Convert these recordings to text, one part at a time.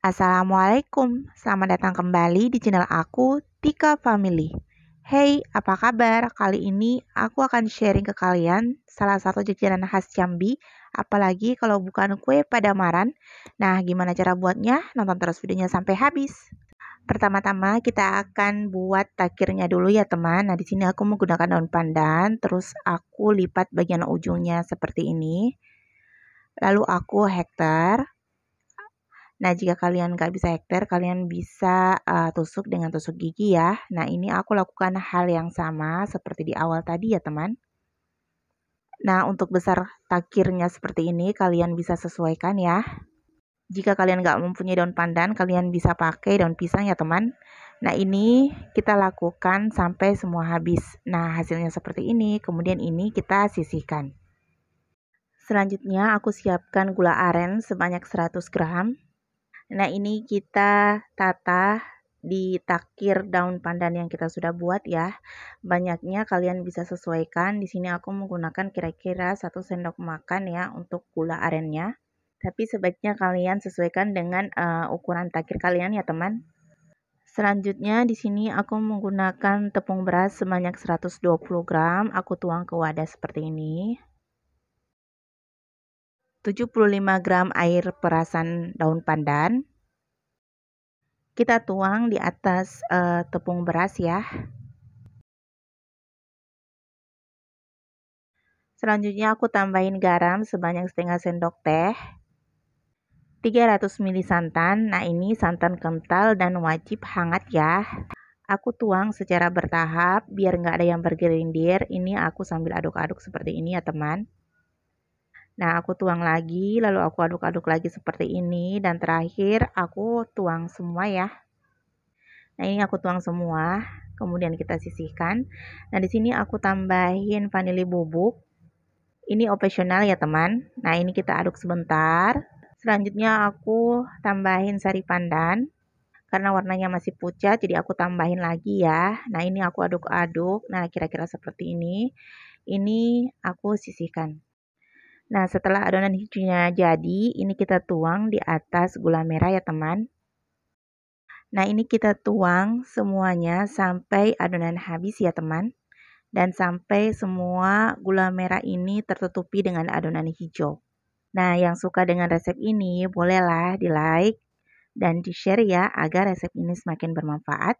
Assalamualaikum, selamat datang kembali di channel aku, Tika Family. Hey, apa kabar? Kali ini aku akan sharing ke kalian salah satu jajanan khas Jambi, apalagi kalau bukan kue padamaran. Nah, gimana cara buatnya? Nonton terus videonya sampai habis. Pertama-tama kita akan buat takirnya dulu ya teman. Nah, di sini aku menggunakan daun pandan, terus aku lipat bagian ujungnya seperti ini. Lalu aku hektar Nah, jika kalian nggak bisa hektar, kalian bisa uh, tusuk dengan tusuk gigi ya. Nah, ini aku lakukan hal yang sama seperti di awal tadi ya, teman. Nah, untuk besar takirnya seperti ini, kalian bisa sesuaikan ya. Jika kalian nggak mempunyai daun pandan, kalian bisa pakai daun pisang ya, teman. Nah, ini kita lakukan sampai semua habis. Nah, hasilnya seperti ini. Kemudian ini kita sisihkan. Selanjutnya, aku siapkan gula aren sebanyak 100 gram. Nah, ini kita tata di takir daun pandan yang kita sudah buat ya. Banyaknya kalian bisa sesuaikan. Di sini aku menggunakan kira-kira 1 sendok makan ya untuk gula arennya. Tapi sebaiknya kalian sesuaikan dengan uh, ukuran takir kalian ya, teman. Selanjutnya di sini aku menggunakan tepung beras sebanyak 120 gram, aku tuang ke wadah seperti ini. 75 gram air perasan daun pandan. Kita tuang di atas uh, tepung beras ya. Selanjutnya aku tambahin garam sebanyak setengah sendok teh. 300 ml santan. Nah, ini santan kental dan wajib hangat ya. Aku tuang secara bertahap biar nggak ada yang bergerindir. Ini aku sambil aduk-aduk seperti ini ya, teman. Nah, aku tuang lagi, lalu aku aduk-aduk lagi seperti ini, dan terakhir aku tuang semua ya. Nah, ini aku tuang semua, kemudian kita sisihkan. Nah, di sini aku tambahin vanili bubuk. Ini opsional ya, teman. Nah, ini kita aduk sebentar. Selanjutnya aku tambahin sari pandan. Karena warnanya masih pucat, jadi aku tambahin lagi ya. Nah, ini aku aduk-aduk. Nah, kira-kira seperti ini. Ini aku sisihkan. Nah, setelah adonan hijaunya jadi, ini kita tuang di atas gula merah ya teman. Nah, ini kita tuang semuanya sampai adonan habis ya teman. Dan sampai semua gula merah ini tertutupi dengan adonan hijau. Nah, yang suka dengan resep ini bolehlah di like dan di share ya agar resep ini semakin bermanfaat.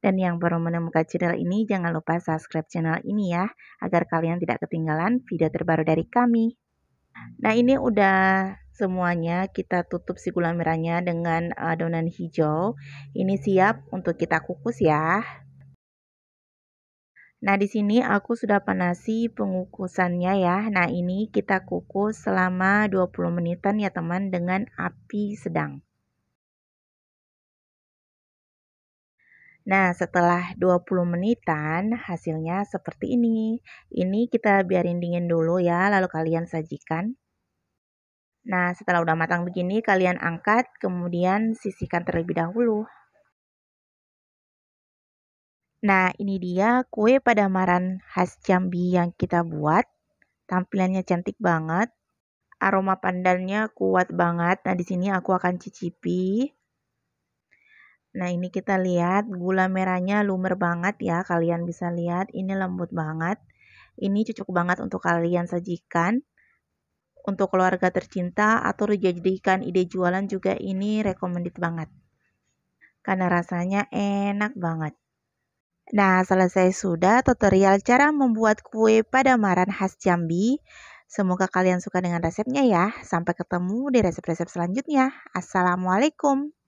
Dan yang baru menemukan channel ini jangan lupa subscribe channel ini ya agar kalian tidak ketinggalan video terbaru dari kami. Nah, ini udah semuanya kita tutup si gula merahnya dengan eh, adonan hijau. Ini siap untuk kita kukus ya. Nah, di sini aku sudah panasi pengukusannya ya. Nah, ini kita kukus selama 20 menitan ya teman dengan api sedang. Nah, setelah 20 menitan hasilnya seperti ini. Ini kita biarin dingin dulu ya, lalu kalian sajikan. Nah, setelah udah matang begini, kalian angkat, kemudian sisihkan terlebih dahulu. Nah, ini dia kue padamaran khas Jambi yang kita buat. Tampilannya cantik banget. Aroma pandannya kuat banget. Nah, di sini aku akan cicipi Nah ini kita lihat gula merahnya lumer banget ya kalian bisa lihat ini lembut banget. Ini cocok banget untuk kalian sajikan. Untuk keluarga tercinta atau dijadikan ide jualan juga ini recommended banget. Karena rasanya enak banget. Nah selesai sudah tutorial cara membuat kue pada maran khas Jambi. Semoga kalian suka dengan resepnya ya. Sampai ketemu di resep-resep selanjutnya. Assalamualaikum.